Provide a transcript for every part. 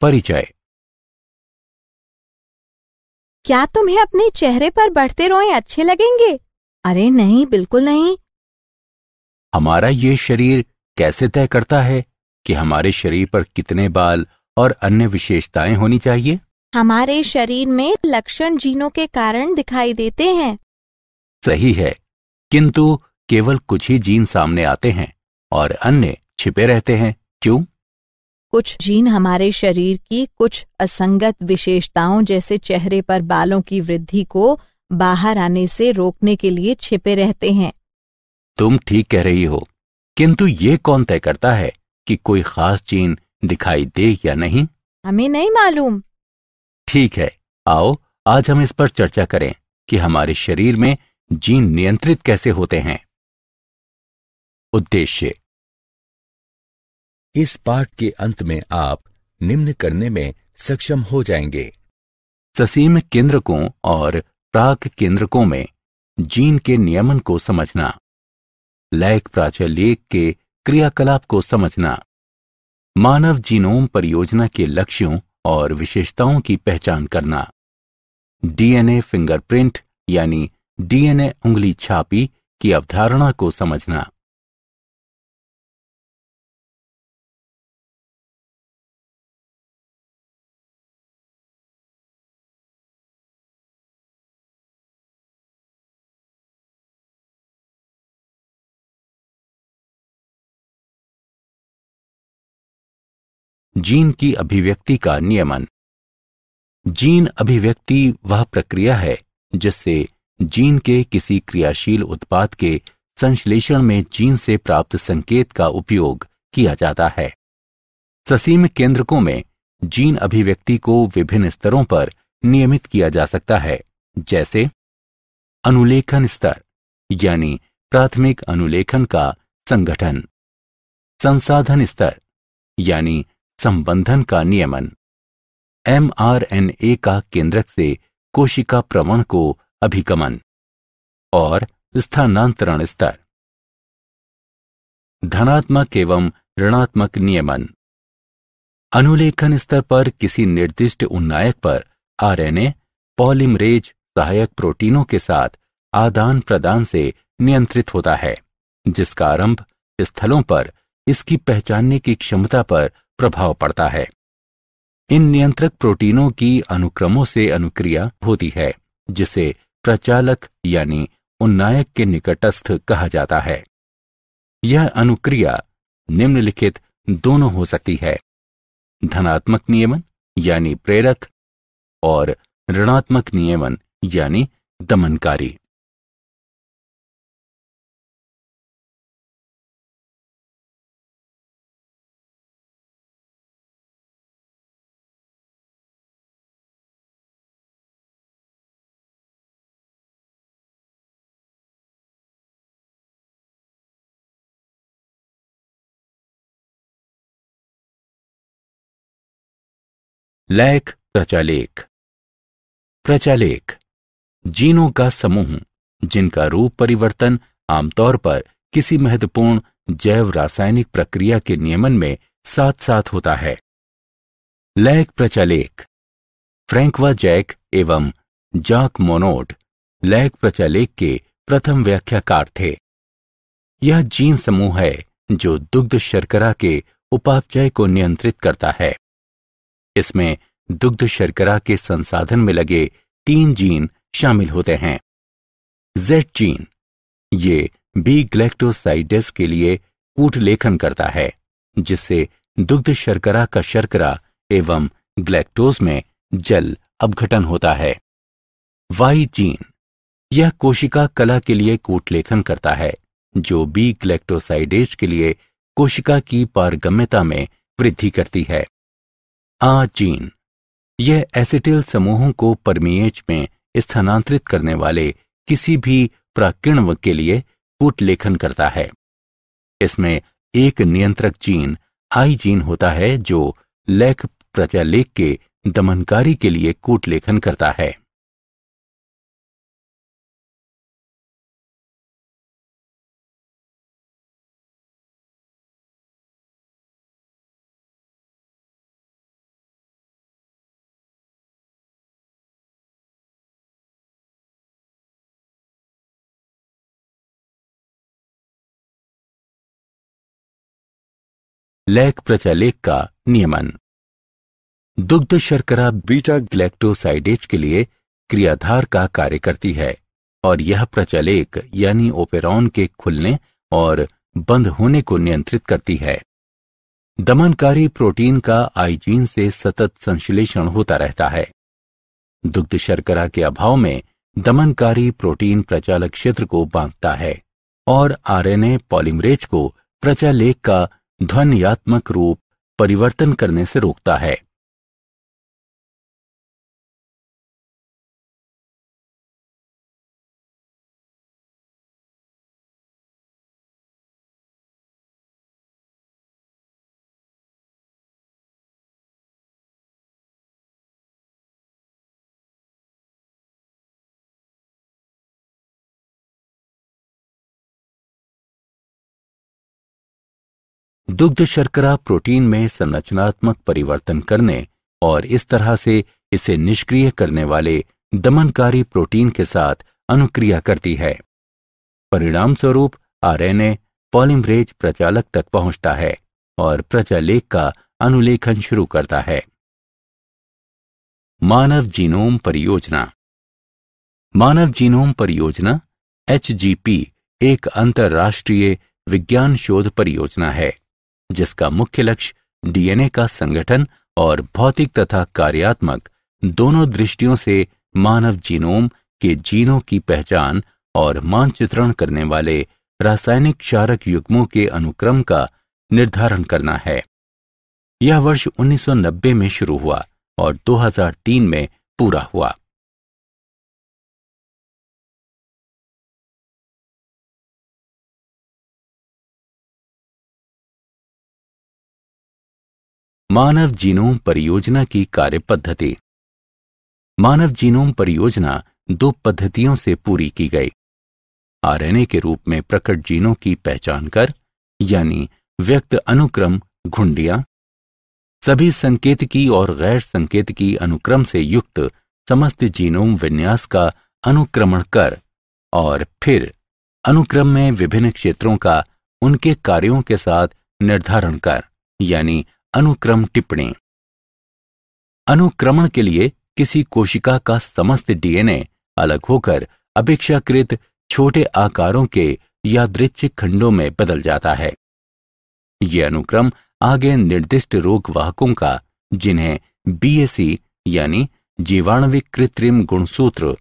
परिचय क्या तुम्हें अपने चेहरे पर बढ़ते रोए अच्छे लगेंगे अरे नहीं बिल्कुल नहीं हमारा ये शरीर कैसे तय करता है कि हमारे शरीर पर कितने बाल और अन्य विशेषताएं होनी चाहिए हमारे शरीर में लक्षण जीनों के कारण दिखाई देते हैं सही है किंतु केवल कुछ ही जीन सामने आते हैं और अन्य छिपे रहते हैं क्यों कुछ जीन हमारे शरीर की कुछ असंगत विशेषताओं जैसे चेहरे पर बालों की वृद्धि को बाहर आने से रोकने के लिए छिपे रहते हैं तुम ठीक कह रही हो किंतु ये कौन तय करता है कि कोई खास जीन दिखाई दे या नहीं हमें नहीं मालूम ठीक है आओ आज हम इस पर चर्चा करें कि हमारे शरीर में जीन नियंत्रित कैसे होते हैं उद्देश्य इस पाठ के अंत में आप निम्न करने में सक्षम हो जाएंगे ससीम केंद्रकों और प्राक केंद्रकों में जीन के नियमन को समझना लैक लेख के क्रियाकलाप को समझना मानव जीनोम परियोजना के लक्ष्यों और विशेषताओं की पहचान करना डीएनए फिंगरप्रिंट यानी डीएनए उंगली छापी की अवधारणा को समझना जीन की अभिव्यक्ति का नियमन जीन अभिव्यक्ति वह प्रक्रिया है जिससे जीन के किसी क्रियाशील उत्पाद के संश्लेषण में जीन से प्राप्त संकेत का उपयोग किया जाता है ससीम केंद्रकों में जीन अभिव्यक्ति को विभिन्न स्तरों पर नियमित किया जा सकता है जैसे अनुलेखन स्तर यानी प्राथमिक अनुलेखन का संगठन संसाधन स्तर यानी संबंधन का नियमन एमआरएनए का केंद्रक से कोशिका प्रवण को अभिगमन और स्थानांतरण स्तर धनात्मक एवं ऋणात्मक नियमन अनुलेखन स्तर पर किसी निर्दिष्ट उन्नायक पर आरएनए पॉलिमरेज सहायक प्रोटीनों के साथ आदान प्रदान से नियंत्रित होता है जिसका आरंभ स्थलों पर इसकी पहचानने की क्षमता पर प्रभाव पड़ता है इन नियंत्रक प्रोटीनों की अनुक्रमों से अनुक्रिया होती है जिसे प्रचालक यानी उन्नायक के निकटस्थ कहा जाता है यह अनुक्रिया निम्नलिखित दोनों हो सकती है धनात्मक नियमन यानी प्रेरक और ऋणात्मक नियमन यानी दमनकारी लैक प्रचालेख प्रचालेख जीनों का समूह जिनका रूप परिवर्तन आमतौर पर किसी महत्वपूर्ण जैव रासायनिक प्रक्रिया के नियमन में साथ साथ होता है लैक प्रचालेख फ्रैंकवा जैक एवं जाक मोनोट लैक प्रचालेख के प्रथम व्याख्याकार थे यह जीन समूह है जो दुग्ध शर्करा के उपापचय को नियंत्रित करता है इसमें दुग्ध शर्करा के संसाधन में लगे तीन जीन शामिल होते हैं जेड जीन ये बी ग्लेक्टोसाइडस के लिए कूटलेखन लेखन करता है जिससे दुग्ध शर्करा का शर्करा एवं ग्लेक्टोज में जल अपघटन होता है वाई जीन यह कोशिका कला के लिए कूटलेखन करता है जो बी ग्लेक्टोसाइडेज के लिए कोशिका की पारगम्यता में वृद्धि करती है आ जीन यह एसिटिल समूहों को परमीएच में स्थानांतरित करने वाले किसी भी प्राकिण्व के लिए कूट लेखन करता है इसमें एक नियंत्रक जीन आई जीन होता है जो लेख प्रत्यालेख के दमनकारी के लिए कूट लेखन करता है लैक प्रचालेक का नियमन दुग्ध शर्करा बीटा ग्लैक्टोसाइडेज के लिए क्रियाधार का कार्य करती है और यह प्रचालेक यानी ओपेरॉन के खुलने और बंद होने को नियंत्रित करती है दमनकारी प्रोटीन का आइजीन से सतत संश्लेषण होता रहता है दुग्ध शर्करा के अभाव में दमनकारी प्रोटीन प्रचालक क्षेत्र को बांधता है और आरएनए पॉलीमरेज को प्रचालेख का ध्वनियात्मक रूप परिवर्तन करने से रोकता है दुग्ध शर्करा प्रोटीन में संरचनात्मक परिवर्तन करने और इस तरह से इसे निष्क्रिय करने वाले दमनकारी प्रोटीन के साथ अनुक्रिया करती है परिणाम स्वरूप आरएनए पॉलिमरेज प्रचालक तक पहुंचता है और प्रचालेख का अनुलेखन शुरू करता है मानव जीनोम परियोजना मानव जीनोम परियोजना एच एक अंतर्राष्ट्रीय विज्ञान शोध परियोजना है जिसका मुख्य लक्ष्य डीएनए का संगठन और भौतिक तथा कार्यात्मक दोनों दृष्टियों से मानव जीनोम के जीनों की पहचान और मानचित्रण करने वाले रासायनिक क्षारक युग्मों के अनुक्रम का निर्धारण करना है यह वर्ष 1990 में शुरू हुआ और 2003 में पूरा हुआ मानव जीनोम परियोजना की कार्य पद्धति मानव जीनोम परियोजना दो पद्धतियों से पूरी की गई आरएनए के रूप में प्रकट जीनों की पहचान कर यानी व्यक्त अनुक्रम घुंडिया सभी संकेतकी और गैर संकेतकी अनुक्रम से युक्त समस्त जीनोम विन्यास का अनुक्रमण कर और फिर अनुक्रम में विभिन्न क्षेत्रों का उनके कार्यों के साथ निर्धारण कर यानी अनुक्रम टिप्पणी अनुक्रमण के लिए किसी कोशिका का समस्त डीएनए अलग होकर अपेक्षाकृत छोटे आकारों के यादृच खंडों में बदल जाता है यह अनुक्रम आगे निर्दिष्ट रोग वाहकों का जिन्हें बीएसी यानी जीवाणविक कृत्रिम गुणसूत्र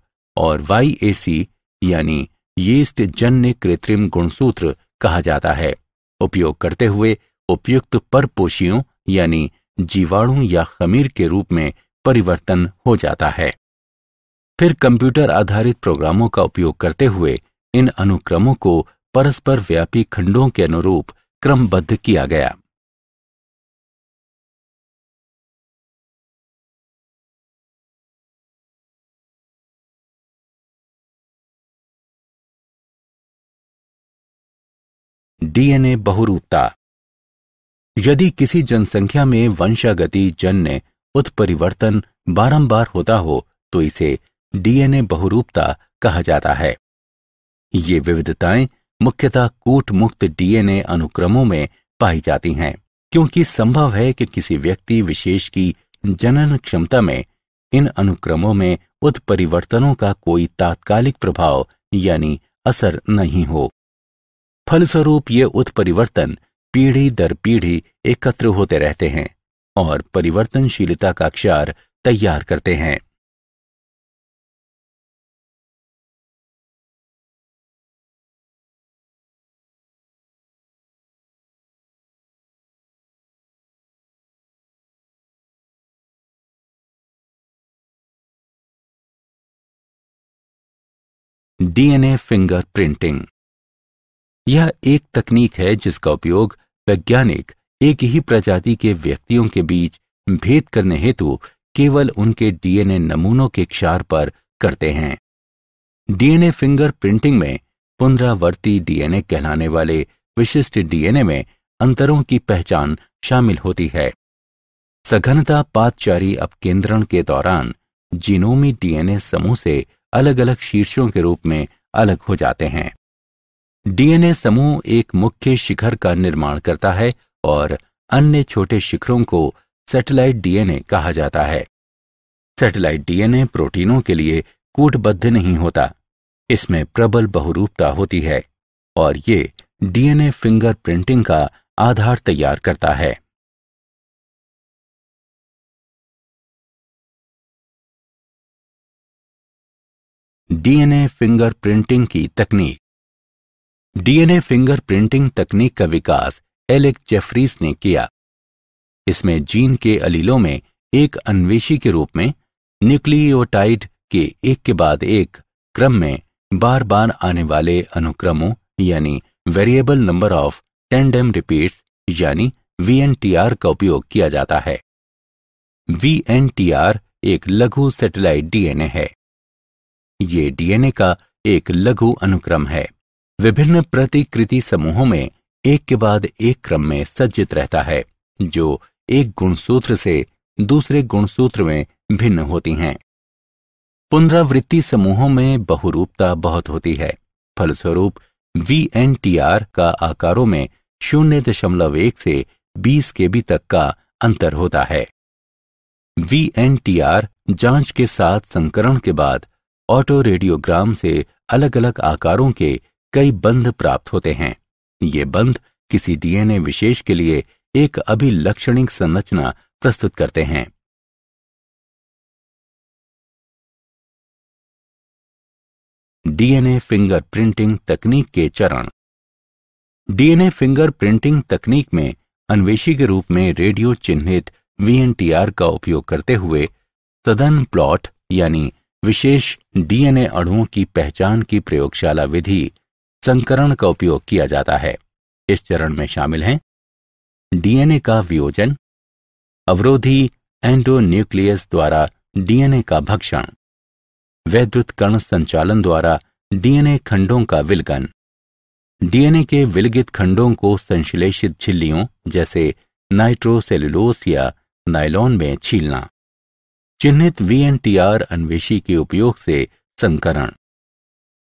और वाईएसी यानी यीस्ट जन्य कृत्रिम गुणसूत्र कहा जाता है उपयोग करते हुए उपयुक्त परपोषियों यानी जीवाणु या खमीर के रूप में परिवर्तन हो जाता है फिर कंप्यूटर आधारित प्रोग्रामों का उपयोग करते हुए इन अनुक्रमों को परस्पर व्यापी खंडों के अनुरूप क्रमबद्ध किया गया डीएनए बहुरूपता यदि किसी जनसंख्या में वंशागति जन्य उत्परिवर्तन बारंबार होता हो तो इसे डीएनए बहुरूपता कहा जाता है ये विविधताएं मुख्यतः कूट मुक्त डीएनए अनुक्रमों में पाई जाती हैं क्योंकि संभव है कि किसी व्यक्ति विशेष की जनन क्षमता में इन अनुक्रमों में उत्परिवर्तनों का कोई तात्कालिक प्रभाव यानी असर नहीं हो फलस्वरूप ये उत्परिवर्तन पीढ़ी दर पीढ़ी एकत्र होते रहते हैं और परिवर्तनशीलता का क्षार तैयार करते हैं डीएनए फिंगर प्रिंटिंग यह एक तकनीक है जिसका उपयोग वैज्ञानिक एक ही प्रजाति के व्यक्तियों के बीच भेद करने हेतु केवल उनके डीएनए नमूनों के क्षार पर करते हैं डीएनए फिंगर प्रिंटिंग में पुनरावर्ती डीएनए कहलाने वाले विशिष्ट डीएनए में अंतरों की पहचान शामिल होती है सघनता पातचारी अपकेंद्रण के दौरान जीनोमी डीएनए समूह से अलग अलग शीर्षों के रूप में अलग हो जाते हैं डीएनए समूह एक मुख्य शिखर का निर्माण करता है और अन्य छोटे शिखरों को सैटेलाइट डीएनए कहा जाता है सैटेलाइट डीएनए प्रोटीनों के लिए कूटबद्ध नहीं होता इसमें प्रबल बहुरूपता होती है और ये डीएनए फिंगर प्रिंटिंग का आधार तैयार करता है डीएनए फिंगर प्रिंटिंग की तकनीक डीएनए फिंगर प्रिंटिंग तकनीक का विकास एलेक जेफरीज ने किया इसमें जीन के अलीलों में एक अन्वेषी के रूप में न्यूक्लियोटाइड के एक के बाद एक क्रम में बार बार आने वाले अनुक्रमों यानी variable number of tandem repeats यानी वीएनटीआर का उपयोग किया जाता है वीएनटीआर एक लघु सैटेलाइट डीएनए है ये डीएनए का एक लघु अनुक्रम है विभिन्न प्रतिकृति समूहों में एक के बाद एक क्रम में सज्जित रहता है जो एक गुणसूत्र से दूसरे गुणसूत्र में भिन्न होती हैं पुनरावृत्ति समूहों में बहुरूपता बहुत होती है फलस्वरूप वी एन टी आर का आकारों में शून्य दशमलव एक से बीस के बी तक का अंतर होता है वी एन टी आर जांच के साथ संकरण के बाद ऑटो रेडियोग्राम से अलग अलग आकारों के कई बंध प्राप्त होते हैं ये बंध किसी डीएनए विशेष के लिए एक अभिलक्षणिक संरचना प्रस्तुत करते हैं डीएनए फिंगर प्रिंटिंग तकनीक के चरण डीएनए फिंगर प्रिंटिंग तकनीक में अन्वेषी के रूप में रेडियो चिन्हित वीएनटीआर का उपयोग करते हुए सदन प्लॉट यानी विशेष डीएनए अणुओं की पहचान की प्रयोगशाला विधि संकरण का उपयोग किया जाता है इस चरण में शामिल हैं डीएनए का वियोजन अवरोधी एंडोन्यूक्लियस द्वारा डीएनए का भक्षण वैद्युत कण संचालन द्वारा डीएनए खंडों का विलगन डीएनए के विलगित खंडों को संश्लेषित झिल्लियों जैसे नाइट्रोसेलुलोस या नाइलॉन में छीलना चिन्हित वीएनटीआर अन्वेषी के उपयोग से संकरण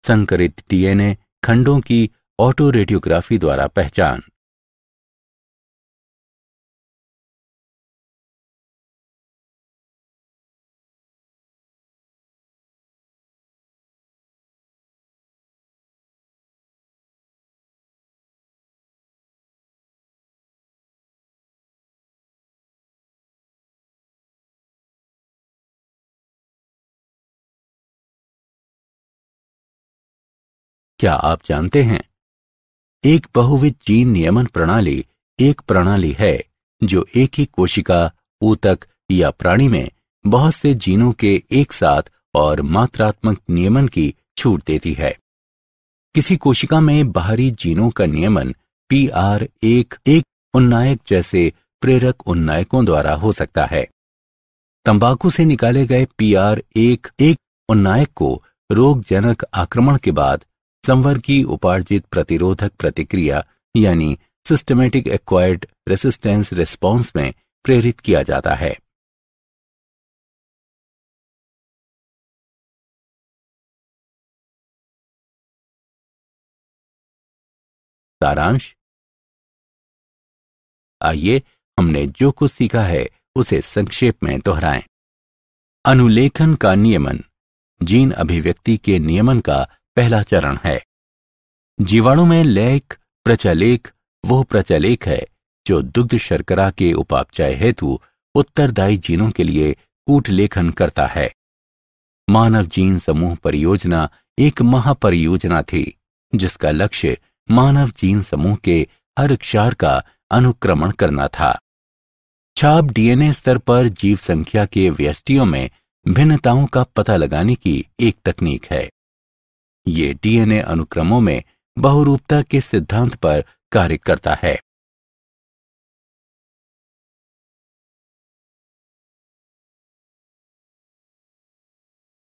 संकरित डीएनए खंडों की ऑटो रेडियोग्राफी द्वारा पहचान क्या आप जानते हैं एक बहुविध जीन नियमन प्रणाली एक प्रणाली है जो एक ही कोशिका ऊतक या प्राणी में बहुत से जीनों के एक साथ और मात्रात्मक नियमन की छूट देती है किसी कोशिका में बाहरी जीनों का नियमन पी आर एक एक उन्नायक जैसे प्रेरक उन्नायकों द्वारा हो सकता है तंबाकू से निकाले गए पी आर एक एक उन्नायक को रोगजनक आक्रमण के बाद संवर की उपार्जित प्रतिरोधक प्रतिक्रिया यानी सिस्टमेटिक एक्वायर्ड रेसिस्टेंस रिस्पॉन्स में प्रेरित किया जाता है सारांश आइए हमने जो कुछ सीखा है उसे संक्षेप में दोहराएं। अनुलेखन का नियमन जीन अभिव्यक्ति के नियमन का पहला चरण है जीवाणु में लेक प्रचलेख वह प्रचलेख है जो दुग्ध शर्करा के उपापचय हेतु उत्तरदायी जीनों के लिए कूट लेखन करता है मानव जीन समूह परियोजना एक महापरियोजना थी जिसका लक्ष्य मानव जीन समूह के हर क्षार का अनुक्रमण करना था छाप डीएनए स्तर पर जीव संख्या के व्यस्टियों में भिन्नताओं का पता लगाने की एक तकनीक है ये डीएनए अनुक्रमों में बहुरूपता के सिद्धांत पर कार्य करता है